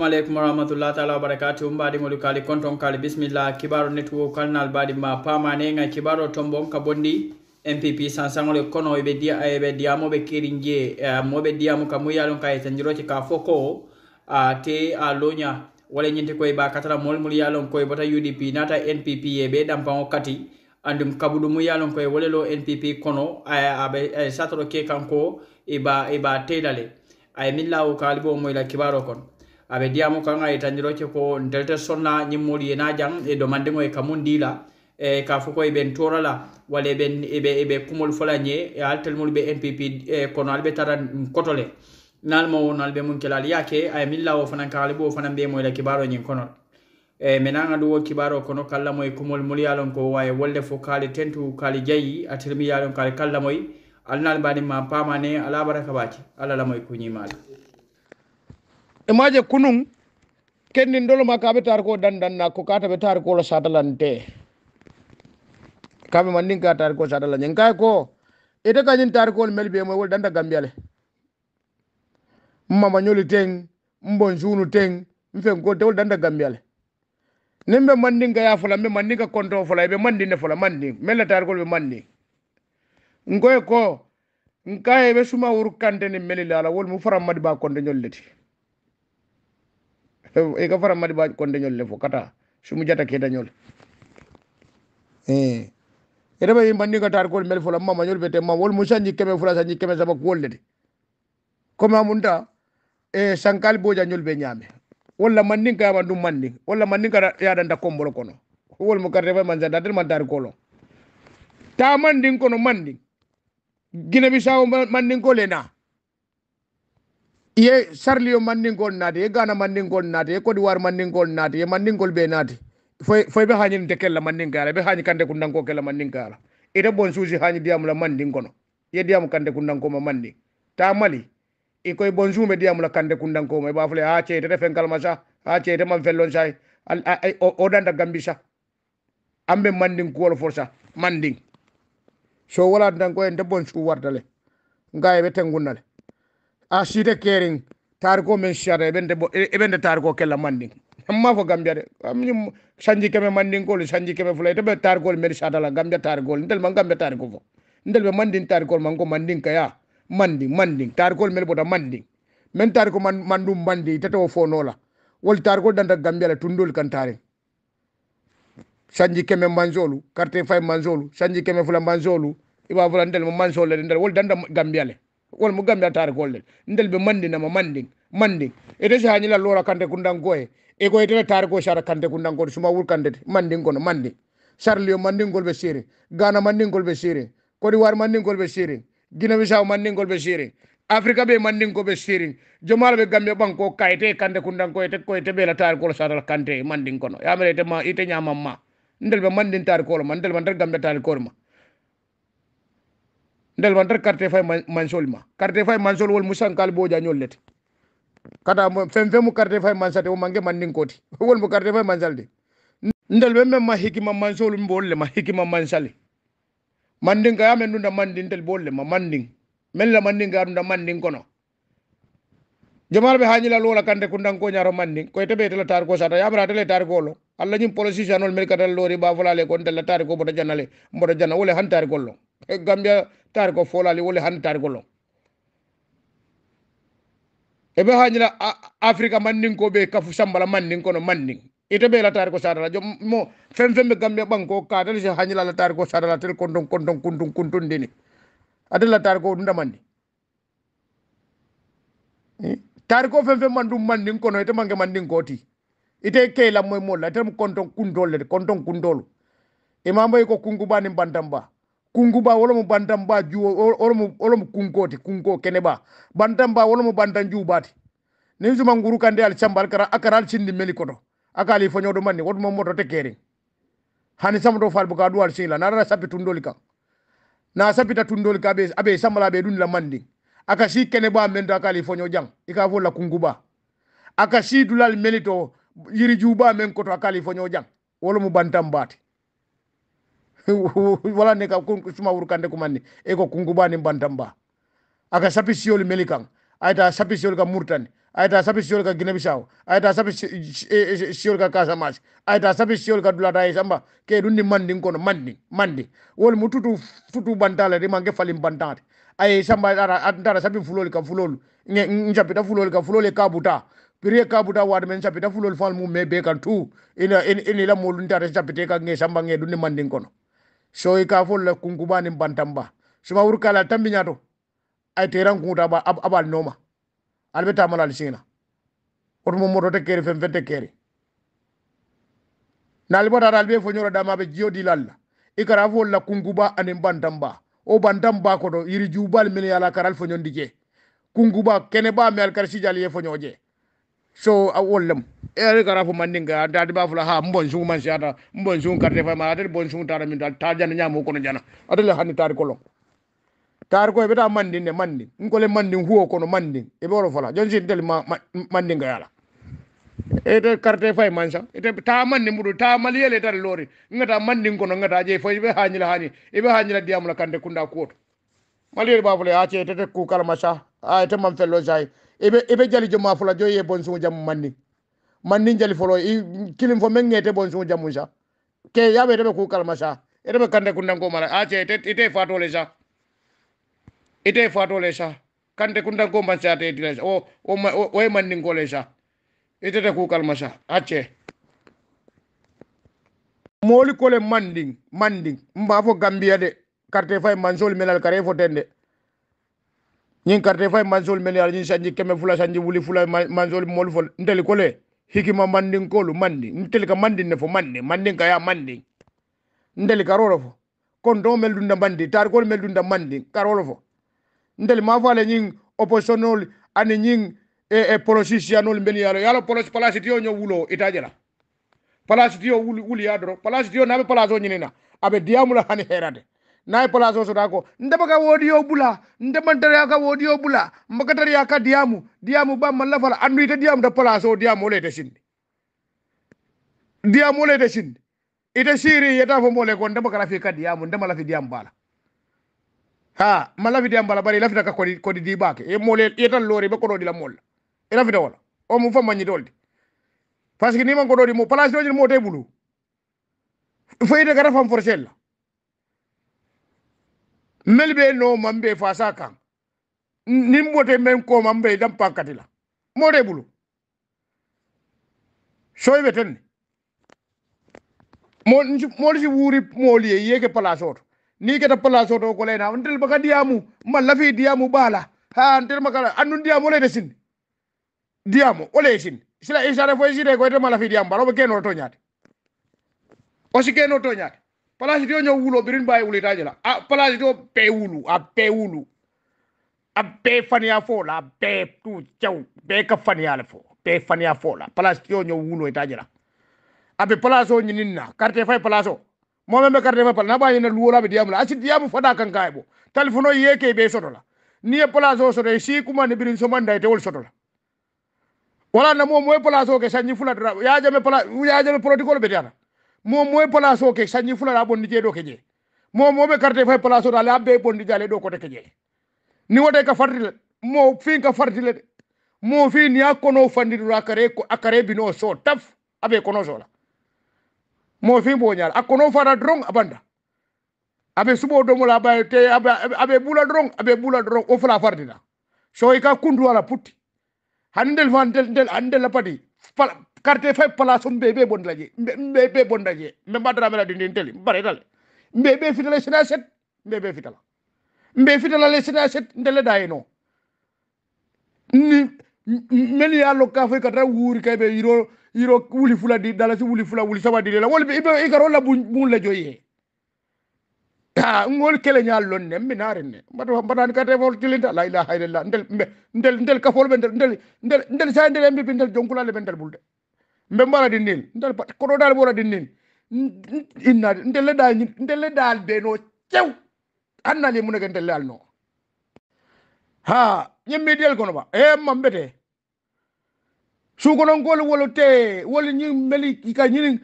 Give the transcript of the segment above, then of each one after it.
salamu aleykum warahmatullah taala wa barakatu um mbaɗigol kaali konton kaali bisimilla kibaro netwo kalnal mbaɗi ma pamanega kibaro tombon ka bondi mpp sansagol e kono eɓe di eɓe diyamoɓe keri jee eh, moɓe diyamo ka muyalon ka etañiroce ka foko a ah, te a ah, loña wala ñinte koye ba katara molmol yalon koye bota udp nata npp e ɓe ɗampango kati andum kabudu muyalon koye walelo npp kono aɓe satoro ke kanko eɓa eɓa teylale aye min lawo kaali bo moyla kibaro kono aɓe diyamo kanga e tanniroce ko ndelte sonna ñimmoɗi ena jang e domandego e, e kamum ndila e ka fo ko eɓen torala walla eɓe e e kumol folañe e haltel mol ɓe mpp e kono alɓe tara kotole nanma wo nalɓe mum kelal yake aye milla o fanan kaali bo fanan mbiye moyla kibaro ñin konol e menagandu wo kibaro kono kallamoye kumol molyalon ko waye wolde fo kaali tentu kaali jayi atelmiyalon kaali kallamoye alnalbanima pamane alabaraka baki alalamoye kuñimala imaje kunun kennin dolo ma kaɓe tar ko dandanna ko kata ɓe tar kolo sadalante kaɓe mandin ka tar ko satala ñin kay ko ite kañin tar kol mel ɓe moy wol danda gambiale mama ñoli teng mbon junu teng mfen ko tewol danda gambiale nin ɓe mandinka ya fula ɓe mandinka konto fula ɓe ne fula mandi melle tar kol ɓe mandi nkoye ko nkaye ɓe suma wuru kante ni meli lala wol mu fara madi ba konto ñolleti e eh, ka fara madibaji konde ñol le fo kata sumu jata keta ñol eh era bay mbandi ka tar ko mel fo la mama ñol bete ma wol musa mu sanji keme fula sanji keme saba kuwol le de comme amunta e eh, sankal bo ja ñol ɓe ñaame walla mandin ka yama ɗum mandin walla mandin ka ya da yaɗanta kombolo kono wol mu karte fay man da tel man ko lo ta mandin kono mandin guine bisawo mandin ko le na ye sarliyo manndingol naati ye gana manndingol naati ye kodiwar manndingol naati ye manndingol ɓe naati foy foy ɓe hañinde kella manndingala ɓe hañi kande ko nanko kella manndingala ita bon suusi hañi diyamula manndingono ye diyamu kande ko nankoma manndi ta mali i koye bon suume diyamula kande ko nankoma e ɓa fule ha ceete refen kalma sa ha ceete man fellon sa o danda gambi sa an ɓe manndin kuwol for sa manndin so wala tan ko en debon suu wardale nga e ɓe tengunnale aside kering tariko men shara ebende e, ebende tar kella manding amma fo gambia de amni sanji keme manding ko sanji keme fulay de tar men shada la gambia tar ndel man gambia tar fo ndel be manding tar man ko manding kaya manding manding tar ko mel boda manding men tar man mandum mandi tato fo nola wol tar danda gambia la tundol kan tare sanji keme manzolu carte fay manzolu sanji keme fula manzolu iba fula ndel mo manzolu ndel wol danda gambia le wala mo gambia tare gollel ndel be mandinama manding mandin ete si hañila lora kante kundankoye e ko etene tare ko sara kante kundankode suma wur kantete mandin kono mandin sarlio mandingol ɓe sérin gana mandingol ɓe sérin kodewar mandingol ɓe sérin guinée bissau mandingol ɓe sérin africa ɓe mandinko ɓe sérin jomala ɓe gambia ɓanko kayite kante kundanko ete koyete ɓeela tare kolo sarala kante mandin kono yamere ite ma ite ñamam ma ndel ɓe mandin tare kolo ma ndel ma nder gambia tare kolo ma ndel man rek carte fay mansol ma carte fay mansol wol musan kal boja nyol let kata mo fem fem mu carte fay mansate o mangi man ning koti wol mu carte fay mansalde ndel be mem ma hikima mansol mbol le ma hikima mansale manding ka yamen nunda manding tel bol le ma manding mel la manding ga nunda manding kono jamal be hañila lola kande kundan ko nyaro manding ko tebe tel tar ko sata yamra tel tar ko lo alla nyim policy janol mel kata lori ba fulale kon tel tar ko bodo janale bodo janna wole han tar ko lo e gambia tariko folali wole han tariko lo ebe hanyila afrika manning ko be kafu sambala manning kono manning ite be la tariko sadala jom mo fem fem be gambia banko ka dal je hanyila la tariko sadala tel kondon kondon kundun kundun dini adal la tariko ndamandi eh, tariko fem fem mandum manning kono ite mangi manning koti ite ke la moy mo molla ite kondon kundol le kondon kundol imam e imamba ko kungu banim bantamba kunguba wolomo bantamba juwo olomo olomo kunkoti kunko keneba bantamba wolomo bantan juubati ne suma nguru kande al chambal kara akaral chindi meli koto akali fonyo do manni wodmo moto te kere hani samdo fal buka dual sila narara sabi tundoli kan na sapita tundoli ka be abe samala be dun la mandi aka si keneba mendo akali fonyo jang ika vola kunguba akashi dulal melito yiri juba men koto akali fonyo jang wolomo bantam bati wala ne ka suma wurkande kumani eko kungubani bantam ba aka sapi siol melikang. aita sapi siol ka murtan. aita sapi siol ka guinée aita sapi e- e- siol ka kasamash. aita sapi siol ka dulata e samba ke dunni mandi kono mandi mandi wol mu tutu bandala de mangi falim bantante ay samba ara antara sapi fulol ka fulol jappita fulol ka fulol buta. kabuta ka kabuta wad men fulol fal mu me be kan tu. ina ina la molun tata sapite ka nge samba nge dunni manding kono shoyi ka fol la kunkuba nin bantamba suma wurka la tambi nyato ay teran kunta ba ab, abal noma albeta mala lisina sina or mo modo te kere fem fete kere nal bota be fo nyoro dama be jio dilalla ikara fol la kunguba ani bantamba o bantamba ko do yiri jubal min yala karal fo nyondi je kunkuba kene ba mel kar sijal ye fo nyoje so a wollam ere eh, gara fo mandinga dadi ba fula ha mbon sungu man siata mbon sungu karte fa ma da bon sungu tara min dal ta jana nyamo kono jana adel hani tar ko lo tar ko e beta mandin ne mandin ngole mandin huo kono mandin e boro fala jonsi del ma mandinga yala e de karte fa e man sa e ta manni mudu ta maliyele tar lori ngata manni kono ngata je fo be hanyila hani ibe hanyila diamla kande kunda ko koto maliyele ba fule ace ah, te ku kala ma sa a ah, te mam fello sai ebe eɓe jali jomma fula joyi e bon sugu jammu manni manni jali folo kilim fo men ŋeete bon sugu jammu sa ke yaɓe eteɓe ku kalma sa eteɓe kande kundankomala ace ite fatole sa ite fatole sa kante kundanko man sa tetila sa o oye manninkole sa itete ku kalma sa ace mooli kole manding manding mba fo gambiya de carte fay mansol melal kare fo tende ñing carte fay mansol men yalla ñin sanji keme fula sanji wuli fula mansol mol fol ntel kole ma mandin kolu mandi ntel ka mandin ne fo mandi mandin ka ya mandi ntel ka rolo fo kon do mel dunda mandi tar kol mel dunda mandi ka rolo fo ntel ma fa fale ñing opposition ani ñing e e politicianol men yalla yalla police place tiyo ño wulo itajela place tiyo wuli wuli yadro place tiyo be place o ñinina abe diamula hani herade nayi place o soda ko ndema ka woodi yo bula ndemantariya ka woodi yo bula mbakatariya ka diyamu diyamu ba ma lafala annuyta diyamu ta place o diyamu o leyte sinde diyamu o leyte sinde ite siri yeta fo mbole ko ndema kalafi ka diyamu ndema lafi diyamu bala ha ma lafi diyamu bala bari lafita ka kodi kodi di bake e mole yetan lori be ko dodi la molla e lafita wala o mu fam manni dolde parce que ni man ko dodi mo place o ni mo te bulu fayde ka rafam forcel la mel ɓe no mamɓe fasa kan nin bote men ko mamɓe dan pankati la more bulu soyɓe tenne moni si wuri moolie yeke place oto ni keta place oto ko leyna ntel baka diyamu ma lafi diyamu ɓaala ha ntel maka andu ndiyamu o leyde sinni diyamu o ley e sinni sila isare fo e sire koyte e ma lafi diyamu ɓaala oɓe kenoro toñaade osi kenoro toñaade place to ñoo wulo birin baye wulitaje la a place to pe wulu a pe wulu a pe fania fo la pe tu chau, pe ka fania la fo pe fania fo la place to ñoo wulo itaje la a be place o ñinin na carte fay mo me carte fay na ba ñina luwo la be la asi diam fo da kan kay bo telefono yeke be soto la ni e place o soto si kuma ni birin so manda te wol soto la wala na mo mo e place o ke sanni fula ya jame place ya jame protocole be diana momoy place o ke sañi fulala ɓonndi jeeɗo ke jee momoɓe karte fay place o daale abbe ɓonndi jaale ɗo kote ke jee ni waɗe ka fartile mo fin ka fartile de mo fi ni akkono fandiɗuɗo akare akare bino so taf abe kono sola mo fi bo ñaal akkono fara drong abanda abe subo domola abe te abe abe bula drong abe bula drong o fala fardina so e ka kundu wala putti hande del van del del hande la padi quartier fay place um mbe ɓe bon dañe mbe ɓe bon dañe mbe mbaddata mbeɗa dindin tele mbare tal mbe ɓe fitala e sina set mbe ɓe fitala mbe fitala le sina set ndele daye no ni men ya lo ka fay e kadra wuri kay be yiro yiro wuli fula di dala si wuli fula wuli sama di la wol be e garo la bu la joye ta ngol kele nyal lon nem mi naren ne mbata mbata ka revol tilinta la ilaha illallah ndel ndel ndel ka fol be ndel ndel ndel ndel sa ndel mbi ndel jonkula le ndel bulde mbe mbara din nin ndal pat ko do dal wora din nin inna ndel le dal ndel le dal be no cew anna le munega ndel dal no ha nyemmi del kono ba e mambete su ko non gol wolo te woli nyi meli ka nyi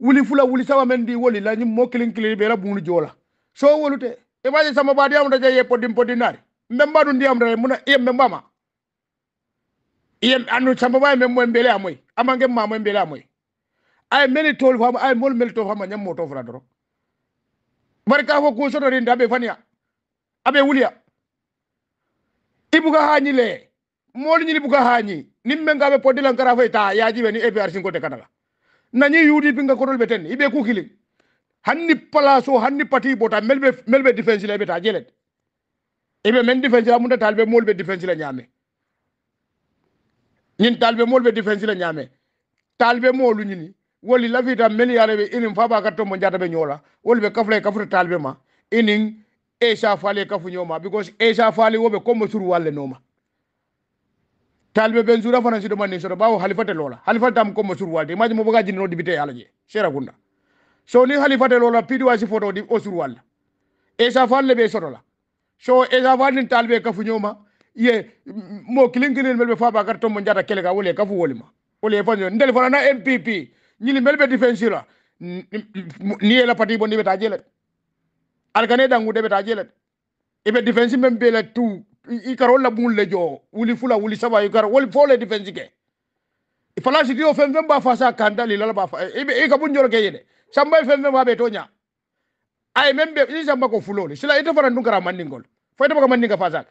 wuli fula wuli sama men di woli la nyi mo kilin kilin be rabu ni jola so wolu te e baje sama ba diam da jaye podim podinari mbe mbadu ndiam re muna yem mbama yem andu sama ba e mbe mbele amoy amange mamoy mbela moy ay m e l i tol fama ay mol mel to fama nyam moto fra doro bari ka fo k o s o do rinda be fania abe w u l i a ibuga hani le mol ni ibuga hani n i m e nga be podilan kara fay ta yaji be ni APR sin kote kanala nani y u d i b i nga korol beten ibe ku kili hanni palaso hanni pati bota melbe melbe defense le beta jelet ibe men defense la mun d a talbe mol be defense la nyame ñin talbe mol be defense la ñame talbe molu ñini woli la vita meliare be inin faba ka tombo njata be nyola woli be kafle kafre talbe ma inin esha fale kafu nyoma because esha fale wobe kombo suru walle noma talbe ben zura fana sido man soro bawo halifate lola halifate am kombo suru walde maji mo boga jinno dibite alaje shera gunda so ni halifate lola pidi wasi photo di osuru walla esha fale be soro la so esha fale talbe kafu nyoma ye mo kilin kilin melbe fa ba karton mo jata kele ka wole ka fu wolima wole fa nyon ndel fa na npp nyili melbe defensira ni ela pati bon be tajele algane dangu de beta jela e be defensi mem be la tu i karo la bun le jo wuli fula wuli saba i karo woli fole defensi ke e fala si dio fem fem ba fa sa kanda li la ba fa e be e ka bun jor ke yede samba fem fem ba be tonya ay mem be ni samba ko fulo fulole sila ite fara ndungara mandingol fo fayta ba mandinga fa sa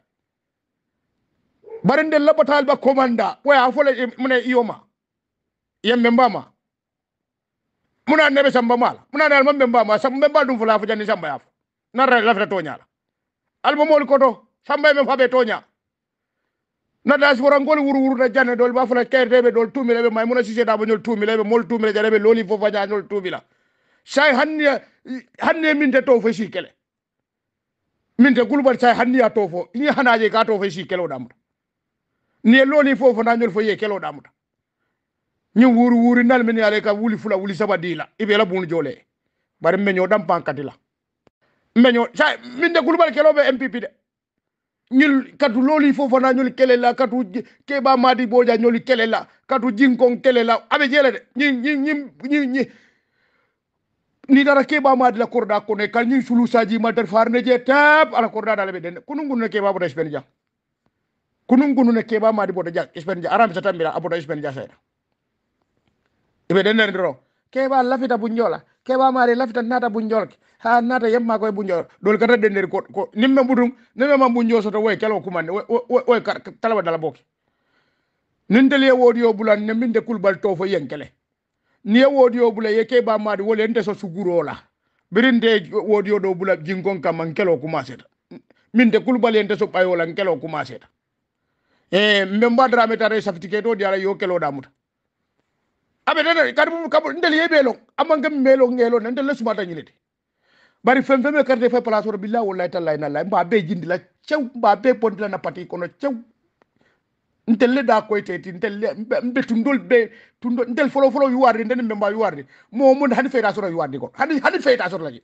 baren den labatal ba komanda waya fole e mune iyoma yembe mbama muna nebe samba mala muna nal mambe mbama samba mbama dum fula fa janni samba yafa nar la fa to nyala albo mol koto samba me fabe to nya na da si woran gol wuru wuru da janne dol ba fula kair debe dol tumi lebe may muna sise da bo nyol tumi lebe mol tumi lebe lebe loli fo fa janni dol tumi la say hanni e hanni min de to fe sikele min de gulbar say hanni ya to fo ni hanaje ka to fe sikele o damra niye looni fo fanañol fo ye keloɗamuta ñin wuri wuri nal men yare ka wuli fula wuli saba dila ibe la bunu jole bari meño dam pan katila meño sa min de kulbal kelo be mpp de ñil katu loli fo fo nañu kele la katu ke ba madi boja ñoli kele la katu jinkon kele la abe jele de ñi ñi ñi ñi ñi ni dara ke ba madi la korda ko ne kal ñi sulu saji ma der farne je tab ala korda dala be den ko nungun ne ke ba bodes ben jang kunungunu ne keba madi bodo jak isben ja aram satan mira abodo isben ja sena ibe den den ro keba lafita bunjola keba mari lafita nata bunjol ha nata yemma koy bunjol dol kata den ko, ko nimme budum nimme ma bunjo soto way kelo kumande way talaba dala boki nindele wodi yo bulan ne minde kulbal to fo yenkele ni wodi yo bula yeke ba madi wole ente so sugurola birinde wodi yo do bula jingon kam man kelo kumaseta minde kulbal ente so bayola kelo kumaseta e mbemba drame tare certificate o diara yo kelo muta abe dana kadu kabu ndel yebe lo amanga melo ngelo nan le sumata nyinete bari fem fem carte fe place ro billahi wallahi tallahi na la mba be jindi la cew mba be ponti la na pati kono cew ndel le da koy teti ndel le mbe tundol be tundo ndel folo folo yu warde ndel mbemba yu warde mo mun hani fe tasoro yu warde ko hani hani fe tasoro la ji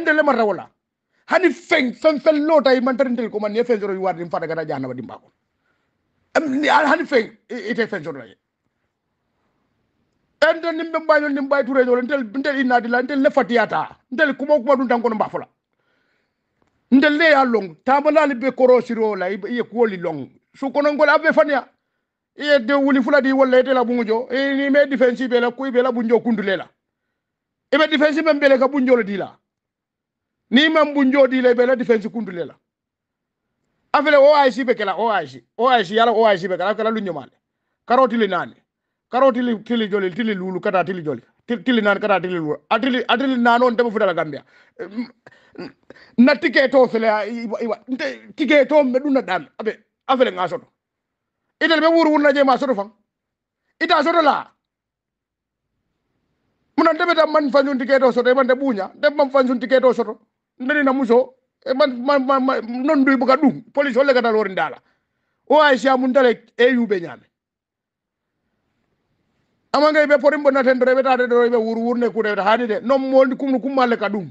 ndel le marra wala hani feng fem fel lota yi man tar ndel ko man ne fe zoro yu warde mfa daga da jahannama dimba ko hani feŋ ite feŋ soto la je ente niŋ be mbañol niŋ mbayi ture ñol ntel ntel i naati la ntel le fatiyata ntel kuma kuma dun tan kono mbaa fo la ntel le ye loŋ taamanaali be koroo siroo la i ye kuwoli loŋ su kononko de wuli fula di walla ite la buŋo jo ni me difensi la kuyi be bunjo kundule la i be difensi meŋ be le di la niŋ meŋ bunjo di la i be la afele oag be kela oag oag yala oag be kala kala lunyo male karo tili nani karo tili tili joli tili lulu kata tili joli tili nani kata tili lulu atili atili nano ndebo fuda la gambia na tiketo sele iwa tiketo meduna dan abe afele ngaso to ite be wuru wuna je ma so to fang ita so to la munan tebe tam man fanyun tiketo so to e man de bunya de man fanyun tiketo so to ndeni na muso ma ma ma non nduy buga ɗum police holle gadal wori ndaala o aysi a mun tale euɓe ñaame ama ngay ɓe potimbo naten ɗo reɓetade ɗo reɓe wuur wurne kuɗeɓeta haani de non moni cumno cummalle ka ɗum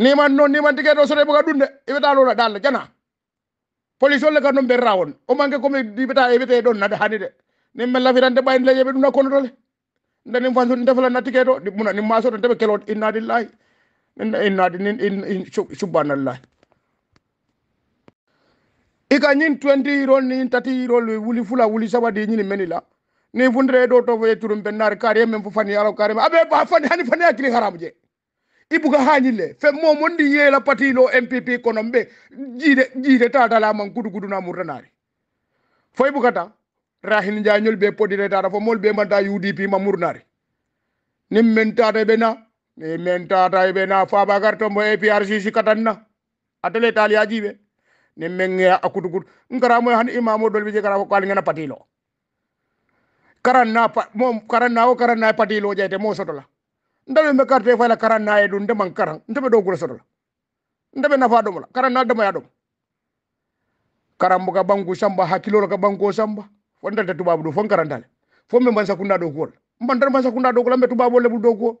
niman noon niman tigue ɗo soɗe buga ɗum de eɓetaloɗa ɗalla jana police holle ka non ɓerra won o mangue komi ɗiɓeta eɓete ɗon nade haani de nin men lafirande ɓayn leƴeɓe ɗum na konotole ndenin fansu ɗi defalan na tigue ɗo ɗi muna nin maso ɗon teɓe kelo innadillahi inna innaadi nin subhanallah i ka ñin 20 yirol niin tati yirol wuli fula wuli sabadi ñini meni la ni fundire do to fo yeturum ben nar kar yemme fo fani alaw kar abe ba fani hani fani akili haram je ibu ga hani le fe mo mondi ye la pati lo mpp konombe jide jide ta dala man kudu kudu na murnaari fo ibu kata rahin ja nyol be podi re ta fo mol be manda udp ma murnaari nim men ta be na ne men tata e be na faba garto mo e prc si katanna atele tali aji be ne men nge akutu gut ngara mo han imamo dolbe je gara ko kali ngana patilo karan na mo karan na o karan na e patilo je te mo soto la ndabe me karte fa la karan na e dun e de man karan ndabe do gura soto la ndabe na fa do la karan na de mo ya do karan mo ga bangu samba hakilo ga bangu samba fonda de tubabu do fon karan dal fon me man sakunda do gol man dar man sakunda do gol me tubabu le bu do gol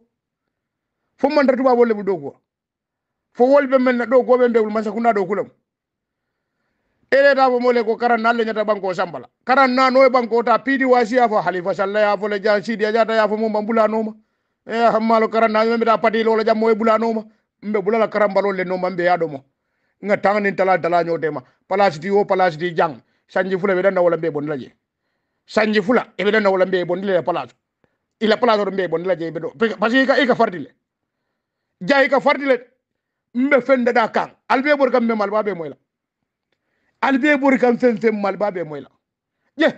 fo manta tuba wolle bu dogo fo wolbe men na dogo be mbewul man sakuna do kulam ele da bo mole ko karan nalle nyata banko sambala karan na noy banko ta pidi wasi afa halifa sallaya afa le jansi dia jata ya fo mo mbula no ma e hamalo karan na me da pati lo la jam e moy bula no ma mbe bula la karan balon le no ma mbe yado mo nga tangani tala dala nyote ma palace di wo palace di jang sanji fula be dan wala mbe e bon laje sanji fula e be dan wala mbe e bon le palace ila palace do mbe bon laje be do parce que ka e ka fardile jayi ka fartile mbe fende da kan albe bor kam be malba be moyla albe bor kam sen sen malba be moyla ye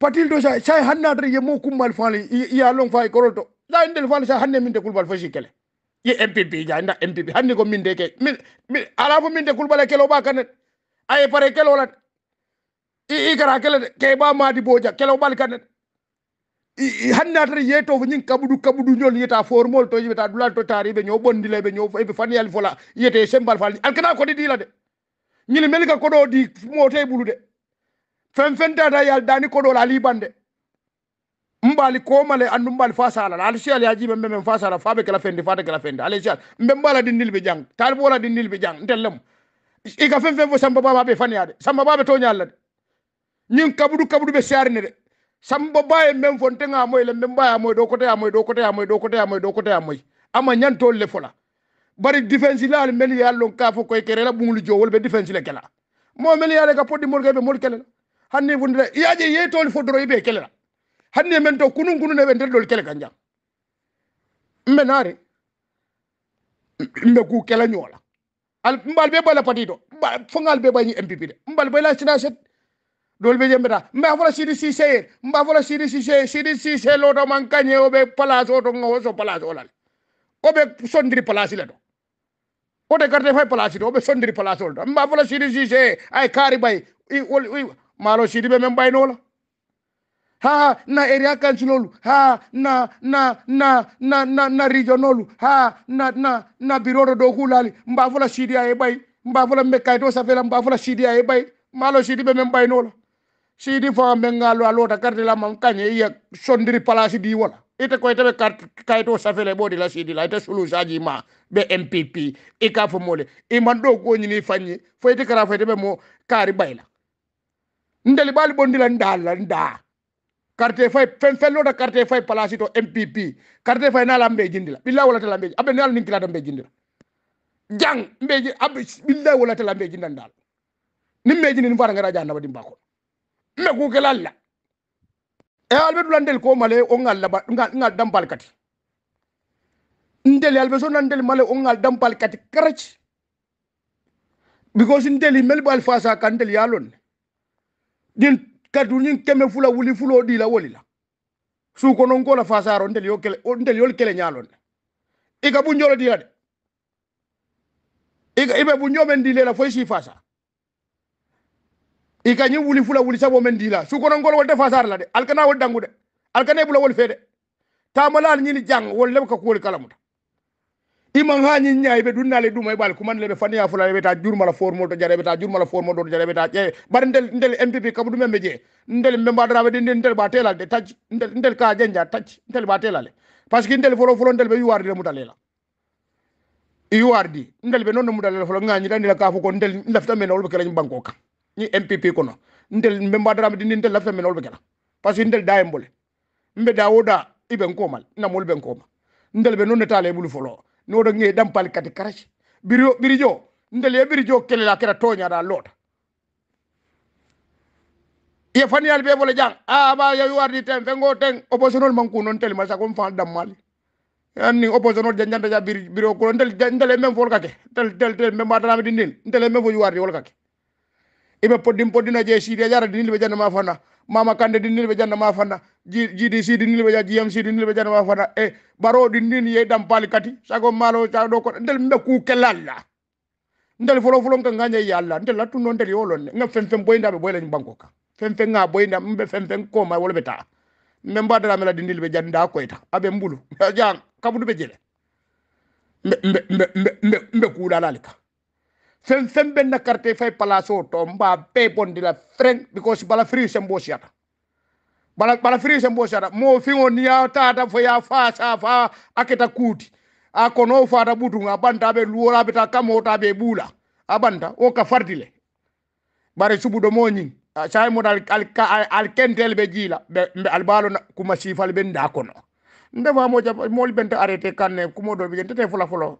patil do shay shay hanna tre ye mo kum mal fali ya long fay korolto la indel fali shay hanne min de kulbal fashi kele ye mpp ja nda mpp hanne ko min de ke min ala fo min de kulbal kele ba kan ay pare kele wala i ikara kele ke ba ma di boja kele bal kan hannde atata yeeto ko ñin kaɓuɗu kaɓuɗu ñol yiyata formol to yiyata ɗulal to taari ɓe ñoo ɓondile ɓe ñoo ɓe faniyal fola yiyete sembal falni alkata koɗe ɗiila de ñile melika koɗo ɗi moote ɓulu de fen fen tata yal dani koɗola libande mbali komale andu mbali fa sala ala sial ya jibe mbe men fa sala fa be kala fendi fa kala fendi ala sial mbe mbala din nilbe jang talbo wala din nilbe jang ntellem e ka fem fem fo samba baba be faniade samba baba to nyalla de nyin kabudu kabudu be sharne de sambo baye men fontenga moy le men baye moy do kote moy do kote moy do kote moy do kote moy ama nyanto le fola bari defense la men ya lon ka fo koy kere la bumul jo wol be defense le kala mo men ya le ka podi mor gabe mol kala hanne wundre ya je ye tol fo dro ibe kala hanne men to kunun kunun be der dol kala ganja menare me gu kala nyola al mbal be bala patido fo ngal be bañi mpp de mbal be la sina set dol be jembeta mba fola sidi sise mba fola sidi sise sidi sise lo do man kanye o be place o do ngo so place o lal o be sondri place le do o de garde fay place do o be sondri place o do mba fola sidi sise ay kari bay i wol malo sidi be men bay no la ha na area council ha na na na na na na region ha na na na biro do kulali mba fola sidi ay bay mba fola mekay do sa fela mba fola sidi ay bay malo sidi be men bay no la sidi fa mengalu ta carte la mam kanye ya sondiri palasi di wala ite ko tebe carte kayto fele bodi la sidi la ite sulu saji ma be mpp e ka fo mole e man do ko ni fanyi fo ite kara fo tebe mo kari bayla ndeli bali bondi la ndala nda carte fay fen fen da carte fay palasi to mpp carte fay na mbe jindila billahi wala lambe abe nal da mbe jindila jang mbeji abbe billahi wala lambe jindandal nimmeji nin fara ngara janna wadi mbako mbe ku kela e albe dulandel ko male o ngal la ngal dampal kati ndel e albe so nandel male o ngal dampal kati krach because ndeli mel bal fasa kan ndel yalon din kadu nyin keme fula wuli fulo di la woli su ko non ko la fasaro ndel yo ndel yo kele nyalon e ka bu njolo di la e ka ibe bu njomen di le la foy si fasa ika nyi ñi wuli fula wuli sabo men dila su kono ngol wol defa la de alkana wol dangu de bula wol fede tamalan ñini jang wol leb ka kuwol kalamuta iman ha ñi ñay be dunnale duma e bal ku man lebe faniya fula lebe ta jurmala formo to jare be ta jurmala formo do jare be ta bar ndel ndel mpp kabu du membe je ndel membe adrabe de ndel ba telal de taj ndel ndel ka jenja taj ndel ba telale parce que ndel folo folo ndel be yuwarde mutalela yuwardi ndel be non mutalela folo ngani dan la ka fu ko ndel ndafta men wol be kala banko ni mpp kono ndel mbe mbadaraɓe ɗini ndel la femme olɓe kala parce que ndel da e mbole mbe da woda ko mal na mol ben ko ma ndel be non e bulu folo no do ngey dam pal kati karaje birijo birijo ndel ye birijo la kera toña da lota ye faniyal ɓe bole jang a ɓa yawi wardi ten fengo ten ko non tel ma sa kon fan dammali anni oppositionnel janjanta ja biro ko ndel ndel e men fo wol kake tel tel ntel mbe mbadanami ɗin ndel ndel e men fo yuwardi wol kake iɓe poddim poddino je siidi yara dinil be janna ma fana mama kande dinil be janna ma fana jiidi siidi nilɓe ja jiyam siidi nilɓe jannde ma fana e baroɗi ndin ye dam pali kati sago malo maalo caɗo koɗo ndel ku kellalla ndel folo folo ka gaña yi allah ndel non ndel yolon ne ngam fen fen boyindaɓe boylañ banko ka fen fen ga boyinda mbe fen fen koma wala ɓe taa mbe mbadaramela di ndilɓe ko koyta abe mbulu jang be jele mbe mbe mbe mbe kuuɗalalika fen fen ben na carte fay place o to b'a pe bondi la freng because bala free b'o siata bala bala free sembo siata mo fi ni ya ta fo ya fa sa fa aketa kuti a kono fa ta butu nga banta be luora be ta kamota be bula abanta o ka fardile bare subu do moñi say mo e dal al al kentel be jila be albalo kuma sifal ben da kono ndefa mo jab mo ben ta arrêté kanne kumo do be jente te fula folo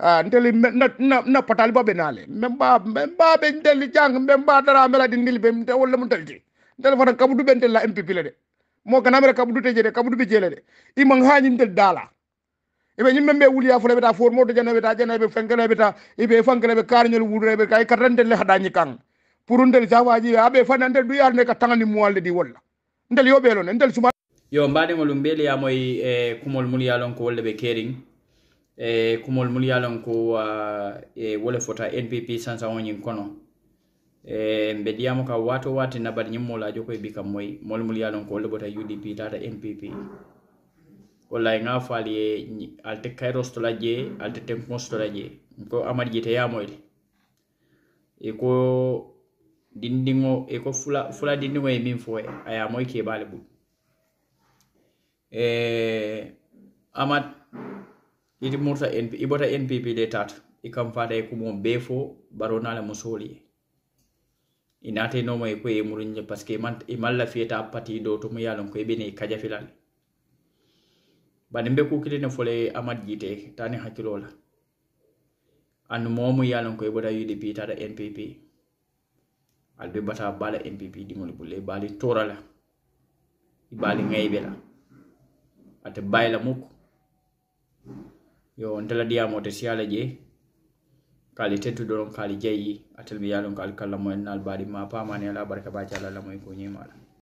Uh, na na na patali ba benale memba memba be nteli jang memba dara mela di ndil be mte wala mtel ti ntel fana kabudu be ntel la mpp le de mo kana mela kabudu te jede kabudu be jele de i man hañi ntel dala ibe nyi membe wuliya fule be ta for mo de jana be ta jana be fenkele be ta ibe fankele be karnyol wudre be kay katante le hada nyi kang pour ntel jawaji abe fana ntel du yar ne ka tangani mo walde di wala ntel yobelo ntel suma yo mbade mo lumbele ya moy e eh, kumol muli yalon ko wolle be kering e kumol mum yalon ko e wole fota npp sansa oñin kono e mbe ɗiyama ka wato wate nabat ñimmolajo koye bi kam moy mol mum yalon ko woleɓota udp tata npp walla e nga faali e alte kayrostola je alte tenkostola je ko amad jite yamoyde e ko dindigo e ko fula fula dindigo e min fo e a yamoy keɓale ɓuɗ e amad iti murta np ibota npp de tat i kamfata e kumo bee fo baro nala mo sooli e i naata nooma e koye muruñe par ce que man i malla fiyeta pati do to mu yalon koye ɓene e kaja filal bani mbe kukilene fole amad jiite tani hakkilo la anndu moo mu yalon koye bota udp tata npp al be bata bala npp dimol bulle i baali toora la i baali ŋayiɓe la ate bayila mukko yo ntela diyamo te siala je kali tettuɗo ɗon kaali jayi atelmi yalon kaali kalla moen nal baɗi ma mani ala barka cha la mo ko mala